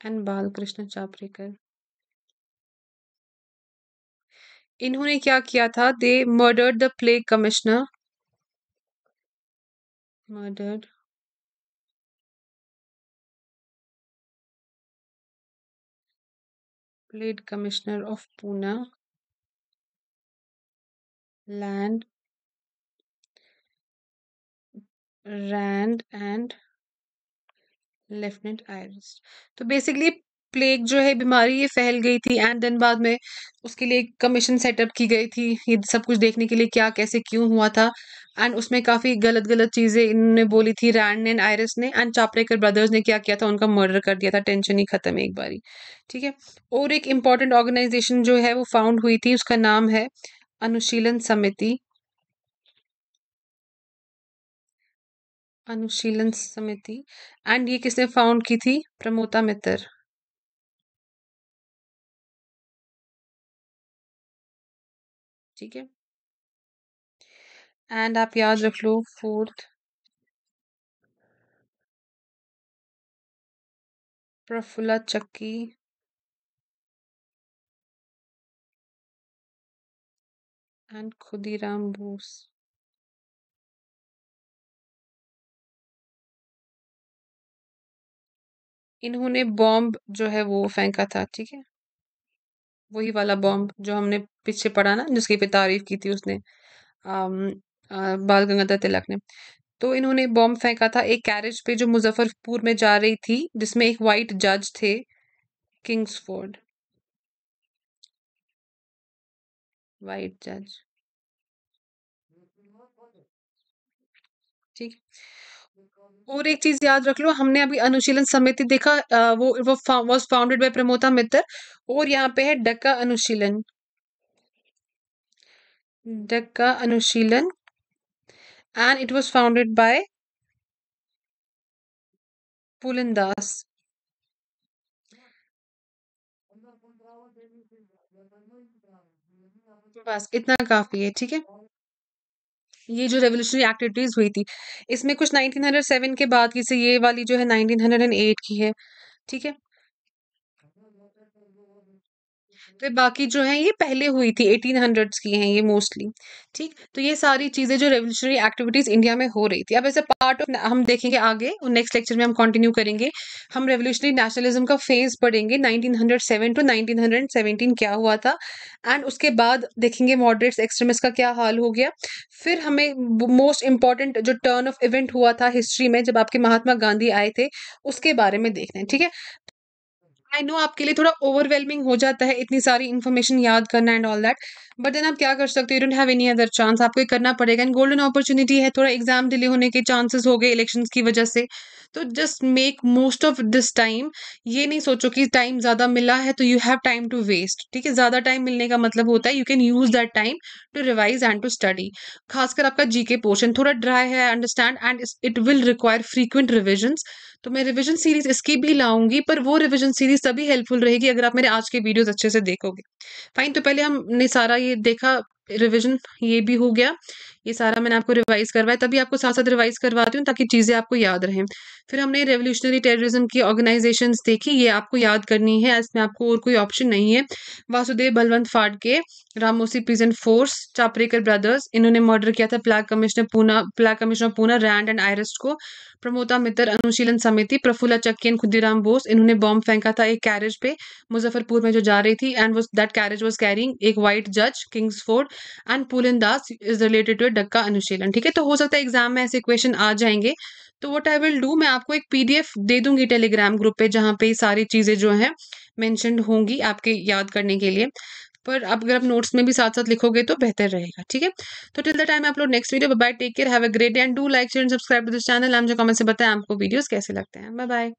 एंड बालकृष्ण चापरेकर इन्होंने क्या किया था they murdered the plague commissioner murdered plague commissioner of Poona land Rand and lieutenant Ayerst तो बेसिकली प्लेग जो है बीमारी ये फैल गई थी एंड देन बाद में उसके लिए कमीशन सेटअप की गई थी ये सब कुछ देखने के लिए क्या कैसे क्यों हुआ था एंड उसमें काफ़ी गलत गलत चीज़ें इन्होंने बोली थी रैंड एंड आयरस ने एंड चापरेकर ब्रदर्स ने क्या किया था उनका मर्डर कर दिया था टेंशन ही ख़त्म है एक बारी ठीक है और एक इम्पॉर्टेंट ऑर्गेनाइजेशन जो है वो फाउंड हुई थी उसका नाम है अनुशीलन समिति अनुशीलन समिति एंड ये किसने फाउंड की थी प्रमोता मित्र ठीक है एंड आप याद रख लो फोर्थ प्रफुल्ला चक्की एंड खुदीराम बोस इन्होंने बॉम्ब जो है वो फेंका था ठीक है वही वाला बॉम्ब जो हमने पीछे पढ़ा ना जिसकी पे तारीफ की थी उसने बाल गंगाधर तिलक ने तो इन्होंने बॉम्ब फेंका था एक कैरेज पे जो मुजफ्फरपुर में जा रही थी जिसमें एक वाइट जज थे किंग्सफोर्ड वाइट जज ठीक और एक चीज याद रख लो हमने अभी अनुशीलन समिति देखा वो वो was founded by Pramoda Mitter और यहाँ पे है Dhaka Anushilan Dhaka Anushilan and it was founded by Pulindas बस इतना काफी है ठीक है ये जो रेवोल्यूशनरी एक्टिविटीज हुई थी इसमें कुछ 1907 के बाद की से ये वाली जो है 1908 की है ठीक है फिर बाकी जो है ये पहले हुई थी एटीन हंड्रेड्स की हैं ये मोस्टली ठीक तो ये सारी चीज़ें जो रेवोल्यूशनरी एक्टिविटीज़ इंडिया में हो रही थी अब ऐसे पार्ट ऑफ हम देखेंगे आगे और नेक्स्ट लेक्चर में हम कंटिन्यू करेंगे हम रेवोल्यूशनरी नेशनलिज्म का फेज पढ़ेंगे seven to nineteen hundred seventeen क्या हुआ था एंड उसके बाद देखेंगे मॉडरेट्स एक्सट्रीमिस्ट का क्या हाल हो गया फिर हमें मोस्ट इंपॉर्टेंट जो टर्न ऑफ इवेंट हुआ था हिस्ट्री में जब आपके महात्मा गांधी आए थे उसके बारे में देखना है ठीक है आई नो आपके लिए थोड़ा ओवरवेलमिंग हो जाता है इतनी सारी इन्फॉर्मेशन याद करना and all that but then आप क्या कर सकते हो you don't have any other chance आपको करना पड़ेगा एंड गोल्डन अपॉर्चुनिटी है थोड़ा एग्जाम डिले होने के चांसेस हो गए इलेक्शन की वजह से तो just make most of this time ये नहीं सोचो कि टाइम ज़्यादा मिला है तो you have time to waste ठीक है ज़्यादा टाइम मिलने का मतलब होता है you can use that time to revise and to study खासकर आपका जीके पोर्शन थोड़ा ड्राई है understand and it will require frequent revisions तो मैं रिविजन सीरीज इसकी भी लाऊंगी पर वो रिविजन सीरीज तभी हेल्पफुल रहेगी अगर आप मेरे आज के वीडियोज अच्छे से देखोगे फाइन तो पहले हमने सारा ये देखा रिविजन ये भी हो गया ये सारा मैंने आपको रिवाइज करवाया तभी आपको साथ साथ रिवाइज करवाती हूँ ताकि चीज़ें आपको याद रहें फिर हमने रेवोल्यूशनरी टेररिज्म की ऑर्गेनाइजेशन देखी ये आपको याद करनी है इसमें आपको और कोई ऑप्शन नहीं है Vasudev Balwant Phadke Ramosi peasant force Chapekar brothers इन्होंने मर्डर किया था plague commissioner Poona plague commissioner Poona Rand and Ayerst को प्रमोदा मित्र अनुशीलन समिति प्रफुल्ला चक्की एंड खुदीराम बोस इन्होंने बॉम्ब फेंका था एक कैरेज पे मुजफ्फरपुर में जो जा रही थी and that carriage was carrying एक वाइट जज Kingsford and Pulin Das is related to Dacca Anushilan ठीक है तो हो सकता है एग्जाम में ऐसे क्वेश्चन आ जाएंगे तो वट आई विल डू मैं आपको एक पीडीएफ दे दूंगी टेलीग्राम ग्रुप पे जहाँ पे सारी चीज़ें जो है मैंशनड होंगी आपके याद करने के लिए पर आप अगर आप नोट्स में भी साथ साथ लिखोगे तो बेहतर रहेगा ठीक है तो टिल द टाइम आप लोग next video bye take care have a great and do like share and subscribe to this channel हम जो कमेंट से बताएं आपको वीडियोस कैसे लगते हैं बाय बाय